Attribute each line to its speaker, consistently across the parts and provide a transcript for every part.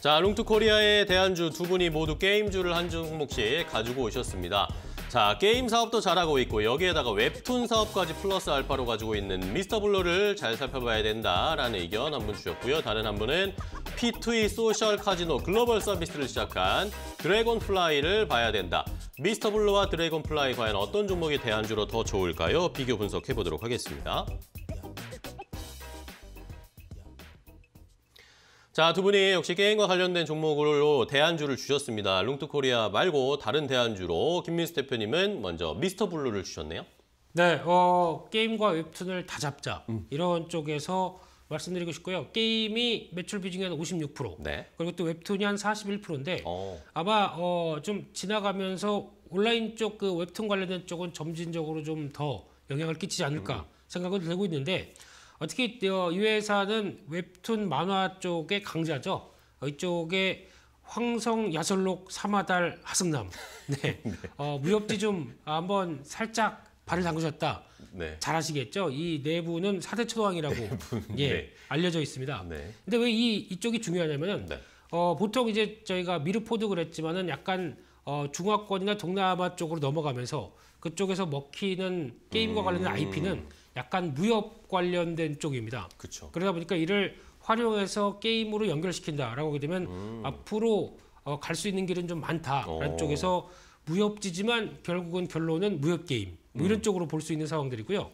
Speaker 1: 자, 롱투코리아의 대한주 두 분이 모두 게임주를 한 종목씩 가지고 오셨습니다. 자, 게임 사업도 잘하고 있고 여기에다가 웹툰 사업까지 플러스 알파로 가지고 있는 미스터 블루를 잘 살펴봐야 된다라는 의견 한 분 주셨고요. 다른 한 분은 P2E 소셜 카지노 글로벌 서비스를 시작한 드래곤플라이를 봐야 된다. 미스터 블루와 드래곤플라이 과연 어떤 종목이 대안주로 더 좋을까요? 비교 분석해보도록 하겠습니다. 자, 두 분이 역시 게임과 관련된 종목으로 대안주를 주셨습니다. 룽트코리아 말고 다른 대안주로 김민수 대표님은 먼저 미스터 블루를 주셨네요.
Speaker 2: 네, 어, 게임과 웹툰을 다 잡자 음. 이런 쪽에서 말씀드리고 싶고요. 게임이 매출 비중이 한 56%, 네. 그리고 또 웹툰이 한 41%인데 어. 아마 어, 좀 지나가면서 온라인 쪽 그 웹툰 관련된 쪽은 점진적으로 좀 더 영향을 끼치지 않을까 음. 생각은 들고 있는데 어떻게 이 회사는 웹툰 만화 쪽의 강자죠. 이쪽에 황성 야설록 사마달 하승남. 네. 네. 어, 무협지 좀 한번 살짝 발을 담그셨다. 네. 잘아시겠죠이 내부는 사대초도왕이라고 내부 예, 네. 알려져 있습니다. 네. 근데 왜 이 이쪽이 중요하냐면은 네. 어, 보통 이제 저희가 미르포드 그랬지만은 약간 어, 중화권이나 동남아 쪽으로 넘어가면서 그쪽에서 먹히는 게임과 관련된 IP는 음. 약간 무역 관련된 쪽입니다. 그쵸. 그러다 보니까 이를 활용해서 게임으로 연결시킨다라고 하게 되면 음. 앞으로 어, 갈수 있는 길은 좀 많다라는 어. 오. 쪽에서 무협지지만 결국은 결론은 무협 게임 뭐 이런 음. 쪽으로 볼 수 있는 상황들이고요.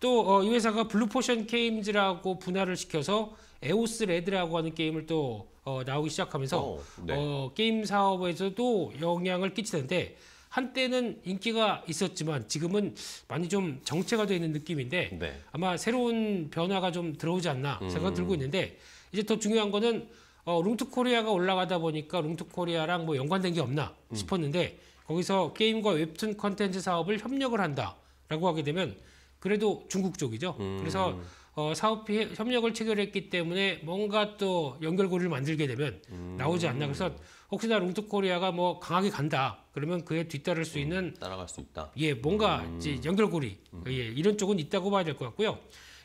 Speaker 2: 또이 어, 회사가 블루포션 게임즈라고 분할을 시켜서 에오스 레드라고 하는 게임을 또 어, 나오기 시작하면서 오, 어, 네. 어, 게임 사업에서도 영향을 끼치는데 한때는 인기가 있었지만 지금은 많이 좀 정체가 되어 있는 느낌인데 네. 아마 새로운 변화가 좀 들어오지 않나 생각 음. 들고 있는데 이제 더 중요한 거는 어, 롱투코리아가 올라가다 보니까 롱투코리아랑 뭐 연관된 게 없나 음. 싶었는데 거기서 게임과 웹툰 콘텐츠 사업을 협력을 한다라고 하게 되면 그래도 중국 쪽이죠. 음. 그래서 어, 사업 협력을 체결했기 때문에 뭔가 또 연결고리를 만들게 되면 음. 나오지 않나. 그래서 혹시나 롱트코리아가뭐 강하게 간다. 그러면 그에 뒤따를 수 음, 있는 따라갈 수 있다. 예, 뭔가 음. 이제 연결고리 음. 예, 이런 쪽은 있다고 봐야 될 것 같고요.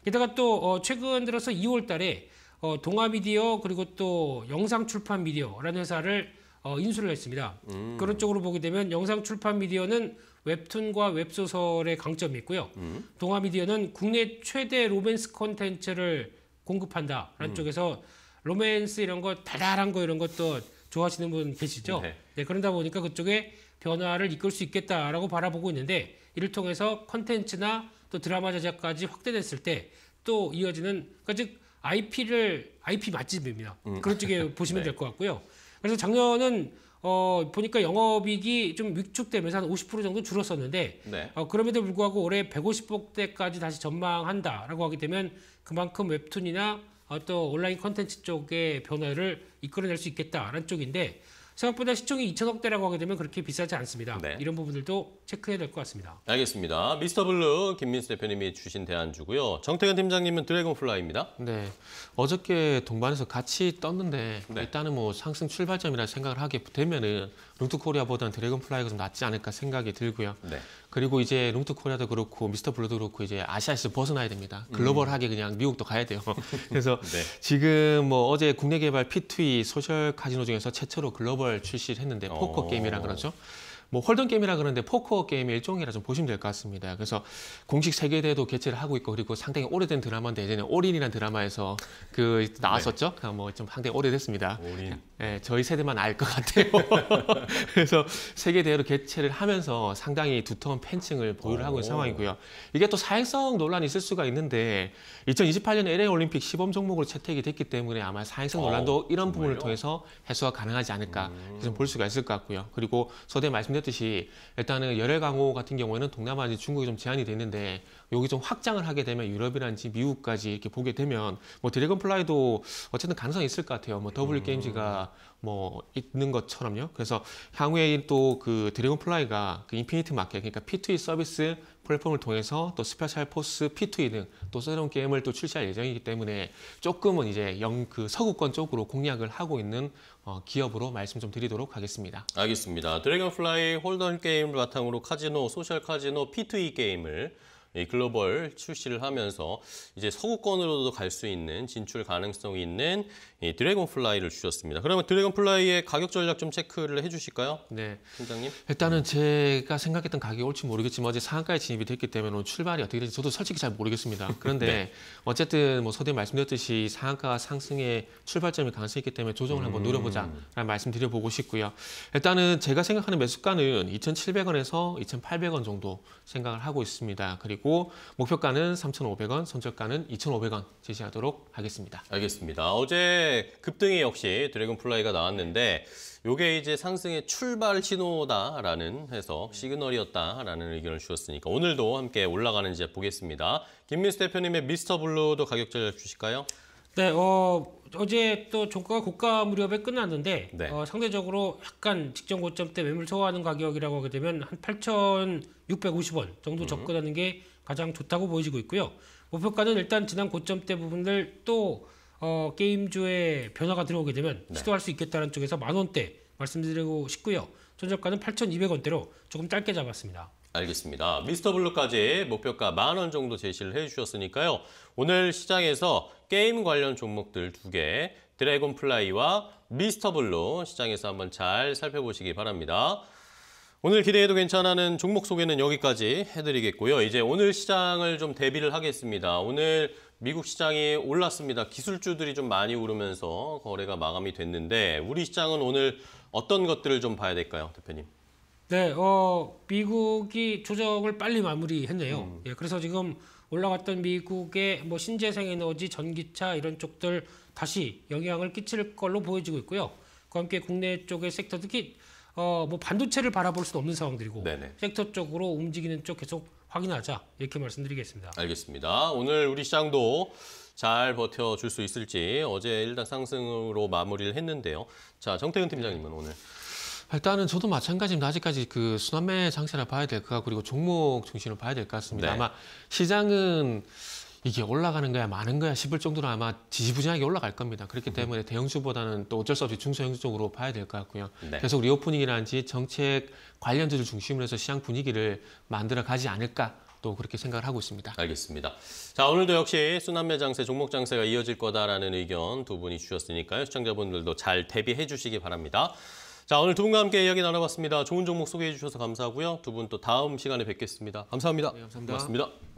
Speaker 2: 게다가 또 어, 최근 들어서 2월달에 어, 동아미디어 그리고 또 영상출판미디어라는 회사를 어, 인수를 했습니다. 음. 그런 쪽으로 보게 되면 영상출판미디어는 웹툰과 웹소설의 강점이 있고요. 음. 동아미디어는 국내 최대 로맨스 콘텐츠를 공급한다라는 음. 쪽에서 로맨스 이런 거 달달한 거 이런 것도 좋아하시는 분 계시죠. 네. 네 그러다 보니까 그쪽에 변화를 이끌 수 있겠다라고 바라보고 있는데 이를 통해서 콘텐츠나 또 드라마 제작까지 확대됐을 때 또 이어지는 까즉 IP를 IP 맛집입니다. 음. 그런 쪽에 보시면 네. 될것 같고요. 그래서 작년은 어, 보니까 영업이익이 좀 위축되면서 한 50% 정도 줄었었는데 네. 어, 그럼에도 불구하고 올해 150억대까지 다시 전망한다라고 하게 되면 그만큼 웹툰이나 어, 또 온라인 컨텐츠 쪽의 변화를 이끌어낼 수 있겠다라는 쪽인데 생각보다 시총이 2천억 대라고 하게 되면 그렇게 비싸지 않습니다. 네. 이런 부분들도 체크해야 될 것 같습니다.
Speaker 1: 알겠습니다. 미스터 블루 김민수 대표님이 주신 대안주고요. 정태근 팀장님은 드래곤플라이입니다. 네. 어저께 동반에서 같이
Speaker 3: 떴는데 네. 일단은 뭐 상승 출발점이라 생각을 하게 되면은 룽트코리아보다는 드래곤플라이가 좀 낫지 않을까 생각이 들고요. 네. 그리고 이제 롱트 코리아도 그렇고 미스터 블루도 그렇고 이제 아시아에서 벗어나야 됩니다. 음. 글로벌하게 그냥 미국도 가야 돼요. 그래서 네. 지금 뭐 어제 국내 개발 P2E 소셜 카지노 중에서 최초로 글로벌 출시를 했는데 어. 포커 게임이라 그러죠. 뭐 홀던 게임이라 그러는데 포커 게임의 일종이라 좀 보시면 될 것 같습니다. 그래서 공식 세계 대회도 개최를 하고 있고 그리고 상당히 오래된 드라마인데 예전에 올인이라는 드라마에서 그 나왔었죠. 네. 뭐좀 상당히 오래됐습니다. 올인. 네, 저희 세대만 알 것 같아요. 그래서 세계 대회로 개최를 하면서 상당히 두터운 팬층을 보유를 하고 있는 상황이고요. 이게 또 사행성 논란이 있을 수가 있는데 2028년 LA 올림픽 시범 종목으로 채택이 됐기 때문에 아마 사행성 아, 논란도 오, 이런 정말요? 부분을 통해서 해소가 가능하지 않을까 음. 좀볼 수가 있을 것 같고요. 그리고 서대 말씀드린 말씀드렸듯이 일단은 열혈 강호 같은 경우에는 동남아 이제 중국이 좀 제한이 돼는데 여기 좀 확장을 하게 되면 유럽이란지 미국까지 이렇게 보게 되면 뭐 드래곤 플라이도 어쨌든 가능성이 있을 것 같아요. 뭐 더블 게임즈가 뭐 있는 것처럼요. 그래서 향후에 또 그 드래곤플라이가 그 인피니트 마켓, 그러니까 P2E 서비스 플랫폼을 통해서 또 스페셜 포스 P2E 등 또 새로운 게임을 또 출시할 예정이기 때문에 조금은 이제 영 그 서구권 쪽으로 공략을 하고 있는 어, 기업으로 말씀 좀 드리도록 하겠습니다.
Speaker 1: 알겠습니다. 드래곤플라이 홀던 게임을 바탕으로 카지노, 소셜 카지노 P2E 게임을 예, 글로벌 출시를 하면서 이제 서구권으로도 갈 수 있는 진출 가능성이 있는 드래곤플라이를 주셨습니다. 그러면 드래곤플라이의 가격 전략 좀 체크를 해주실까요? 네, 팀장님.
Speaker 3: 일단은 제가 생각했던 가격이 올지 모르겠지만 어제 상한가에 진입이 됐기 때문에 출발이 어떻게 될지 저도 솔직히 잘 모르겠습니다. 그런데 네. 어쨌든 뭐 서대 말씀드렸듯이 상한가 상승의 출발점이 가능성이 있기 때문에 조정을 음. 한번 노려보자라는 말씀 드려보고 싶고요. 일단은 제가 생각하는 매수가는 2,700원에서 2,800원 정도 생각을 하고 있습니다. 그리고 드리고 목표가는 3,500원, 선적가는 2,500원 제시하도록 하겠습니다.
Speaker 1: 알겠습니다. 어제 급등이 역시 드래곤플라이가 나왔는데 요게 이제 상승의 출발 신호다라는 해서 시그널이었다라는 의견을 주셨으니까 오늘도 함께 올라가는지 보겠습니다. 김민수 대표님의 미스터 블루도 가격 전략 주실까요?
Speaker 2: 네, 어, 어제 또 종가가 고가 무렵에 끝났는데 네. 어, 상대적으로 약간 직전 고점 때 매물 소화하는 가격이라고 하게 되면 한 8,650원 정도 음. 접근하는 게 가장 좋다고 보여지고 있고요. 목표가는 일단 지난 고점 때 부분들 또 어, 게임주의 변화가 들어오게 되면 네. 시도할 수 있겠다는 쪽에서 만 원대 말씀드리고 싶고요. 전적가는 8,200원대로 조금 짧게 잡았습니다.
Speaker 1: 알겠습니다. 미스터 블루까지 목표가 만 원 정도 제시를 해주셨으니까요. 오늘 시장에서 게임 관련 종목들 두 개, 드래곤플라이와 미스터 블루 시장에서 한번 잘 살펴보시기 바랍니다. 오늘 기대해도 괜찮아는 종목 소개는 여기까지 해드리겠고요. 이제 오늘 시장을 좀 대비를 하겠습니다. 오늘 미국 시장이 올랐습니다. 기술주들이 좀 많이 오르면서 거래가 마감이 됐는데 우리 시장은 오늘 어떤 것들을 좀 봐야 될까요, 대표님?
Speaker 2: 네, 어, 미국이 조정을 빨리 마무리했네요. 음. 예, 그래서 지금 올라갔던 미국의 뭐 신재생 에너지, 전기차 이런 쪽들 다시 영향을 끼칠 걸로 보여지고 있고요. 그와 함께 국내 쪽의 섹터 특히 어, 뭐 반도체를 바라볼 수도 없는 상황들이고 네네. 섹터 쪽으로 움직이는 쪽 계속 확인하자 이렇게 말씀드리겠습니다.
Speaker 1: 알겠습니다. 오늘 우리 시장도 잘 버텨줄 수 있을지 어제 일단 상승으로 마무리를 했는데요. 자 정태근 팀장님은 오늘
Speaker 3: 일단은 저도 마찬가지입니다. 아직까지 그수남매장세를 봐야 될 것 같고 그리고 종목 중심으로 봐야 될 것 같습니다. 네. 아마 시장은 이게 올라가는 거야 많은 거야 싶을 정도로 아마 지지부진하게 올라갈 겁니다. 그렇기 음. 때문에 대형주보다는 또 어쩔 수 없이 중소형주 쪽으로 봐야 될 것 같고요. 네. 계속 리오프닝이라든지 정책 관련주를 중심으로 해서 시장 분위기를 만들어 가지 않을까 또 그렇게 생각을 하고 있습니다.
Speaker 1: 알겠습니다. 자 오늘도 역시 수남매 장세, 종목 장세가 이어질 거다라는 의견 두 분이 주셨으니까요. 시청자분들도 잘 대비해 주시기 바랍니다. 자, 오늘 두 분과 함께 이야기 나눠봤습니다. 좋은 종목 소개해 주셔서 감사하고요. 두 분 또 다음 시간에 뵙겠습니다. 감사합니다. 네, 감사합니다. 고맙습니다.